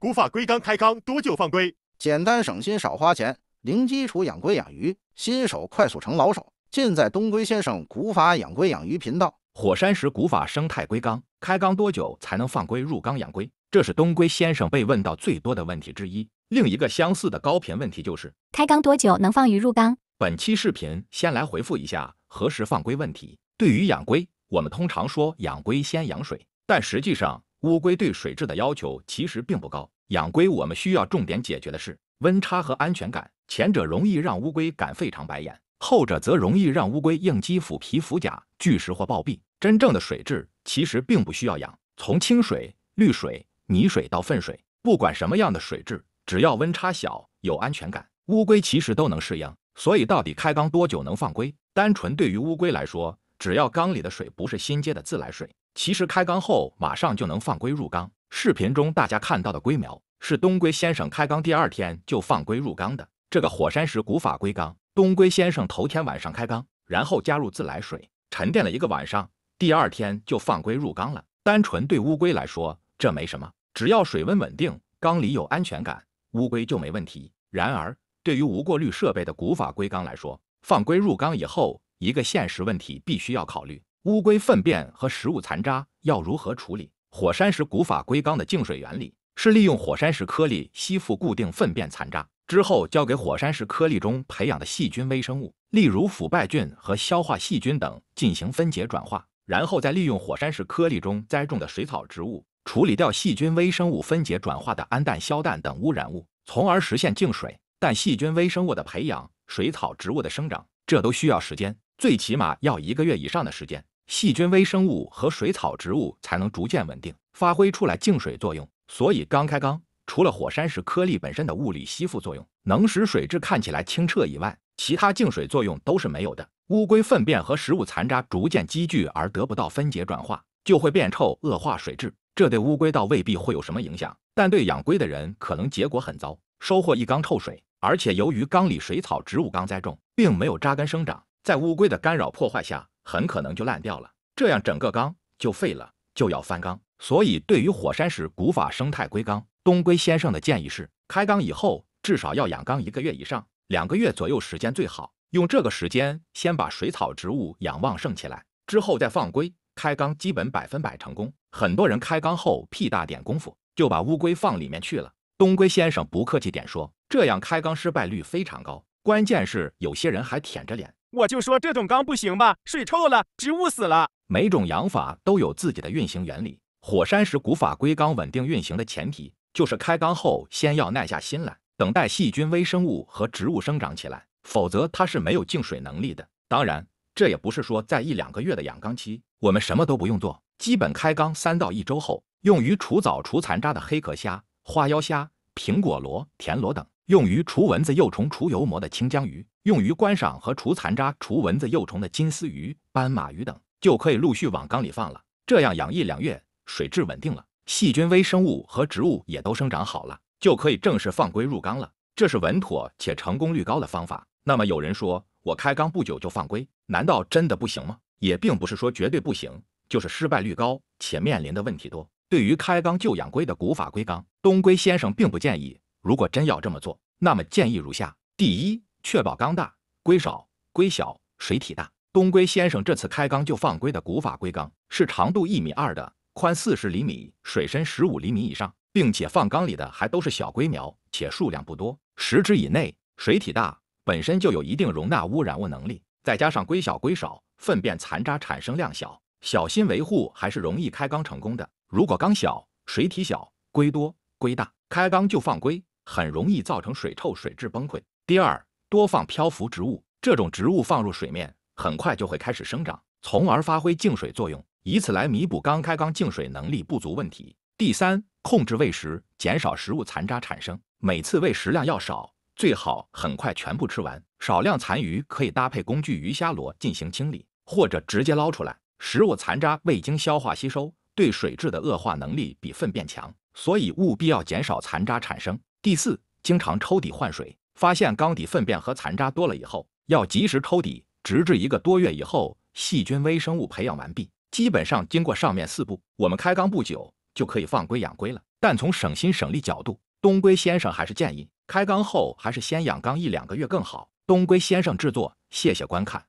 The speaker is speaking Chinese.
古法龟缸开缸多久放龟？简单省心少花钱，零基础养龟养鱼，新手快速成老手，尽在东龟先生古法养龟养鱼频道。火山石古法生态龟缸，开缸多久才能放龟入缸养龟？这是东龟先生被问到最多的问题之一。另一个相似的高频问题就是，开缸多久能放鱼入缸？本期视频先来回复一下何时放龟问题。对于养龟，我们通常说养龟先养水，但实际上。乌龟对水质的要求其实并不高，养龟我们需要重点解决的是温差和安全感。前者容易让乌龟感肺肠白眼，后者则容易让乌龟应激腐皮腐甲拒食或暴毙。真正的水质其实并不需要养，从清水、绿水、泥水到粪水，不管什么样的水质，只要温差小有安全感，乌龟其实都能适应。所以到底开缸多久能放龟？单纯对于乌龟来说，只要缸里的水不是新接的自来水。其实开缸后马上就能放龟入缸。视频中大家看到的龟苗是东龟先生开缸第二天就放龟入缸的。这个火山石古法龟缸，东龟先生头天晚上开缸，然后加入自来水沉淀了一个晚上，第二天就放龟入缸了。单纯对乌龟来说这没什么，只要水温稳定，缸里有安全感，乌龟就没问题。然而对于无过滤设备的古法龟缸来说，放龟入缸以后，一个现实问题必须要考虑。乌龟粪便和食物残渣要如何处理？火山石古法龟缸的净水原理是利用火山石颗粒吸附固定粪便残渣，之后交给火山石颗粒中培养的细菌微生物，例如腐败菌和消化细菌等进行分解转化，然后再利用火山石颗粒中栽种的水草植物处理掉细菌微生物分解转化的氨氮、硝氮等污染物，从而实现净水。但细菌微生物的培养、水草植物的生长，这都需要时间，最起码要一个月以上的时间。细菌微生物和水草植物才能逐渐稳定，发挥出来净水作用。所以刚开缸，除了火山石颗粒本身的物理吸附作用，能使水质看起来清澈以外，其他净水作用都是没有的。乌龟粪便和食物残渣逐渐积聚而得不到分解转化，就会变臭，恶化水质。这对乌龟倒未必会有什么影响，但对养龟的人可能结果很糟，收获一缸臭水。而且由于缸里水草植物刚栽种，并没有扎根生长，在乌龟的干扰破坏下。很可能就烂掉了，这样整个缸就废了，就要翻缸。所以，对于火山石古法生态龟缸，东龟先生的建议是：开缸以后至少要养缸一个月以上，两个月左右时间最好。用这个时间先把水草植物养旺盛起来，之后再放龟。开缸基本百分百成功。很多人开缸后屁大点功夫就把乌龟放里面去了，东龟先生不客气点说，这样开缸失败率非常高。关键是有些人还舔着脸。我就说这种缸不行吧，水臭了，植物死了。每种养法都有自己的运行原理，火山石古法硅缸稳定运行的前提就是开缸后先要耐下心来，等待细菌微生物和植物生长起来，否则它是没有净水能力的。当然，这也不是说在一两个月的养缸期我们什么都不用做，基本开缸三到一周后，用于除藻除残渣的黑壳虾、花腰虾、苹果螺、田螺等。用于除蚊子幼虫、除油膜的清江鱼，用于观赏和除残渣、除蚊子幼虫的金丝鱼、斑马鱼等，就可以陆续往缸里放了。这样养一两月，水质稳定了，细菌、微生物和植物也都生长好了，就可以正式放龟入缸了。这是稳妥且成功率高的方法。那么有人说，我开缸不久就放龟，难道真的不行吗？也并不是说绝对不行，就是失败率高且面临的问题多。对于开缸就养龟的古法龟缸，东龟先生并不建议。如果真要这么做，那么建议如下：第一，确保缸大龟少龟小，水体大。东龟先生这次开缸就放龟的古法龟缸是长度一米二的，宽四十厘米，水深十五厘米以上，并且放缸里的还都是小龟苗，且数量不多，十只以内。水体大，本身就有一定容纳污染物能力，再加上龟小龟少，粪便残渣产生量小，小心维护还是容易开缸成功的。如果缸小，水体小，龟多龟大，开缸就放龟。很容易造成水臭、水质崩溃。第二，多放漂浮植物，这种植物放入水面，很快就会开始生长，从而发挥净水作用，以此来弥补刚开缸净水能力不足问题。第三，控制喂食，减少食物残渣产生，每次喂食量要少，最好很快全部吃完，少量残余可以搭配工具鱼虾螺进行清理，或者直接捞出来。食物残渣未经消化吸收，对水质的恶化能力比粪便强，所以务必要减少残渣产生。第四，经常抽底换水。发现缸底粪便和残渣多了以后，要及时抽底，直至一个多月以后，细菌微生物培养完毕。基本上经过上面四步，我们开缸不久就可以放龟养龟了。但从省心省力角度，东龟先生还是建议，开缸后还是先养缸一两个月更好。东龟先生制作，谢谢观看。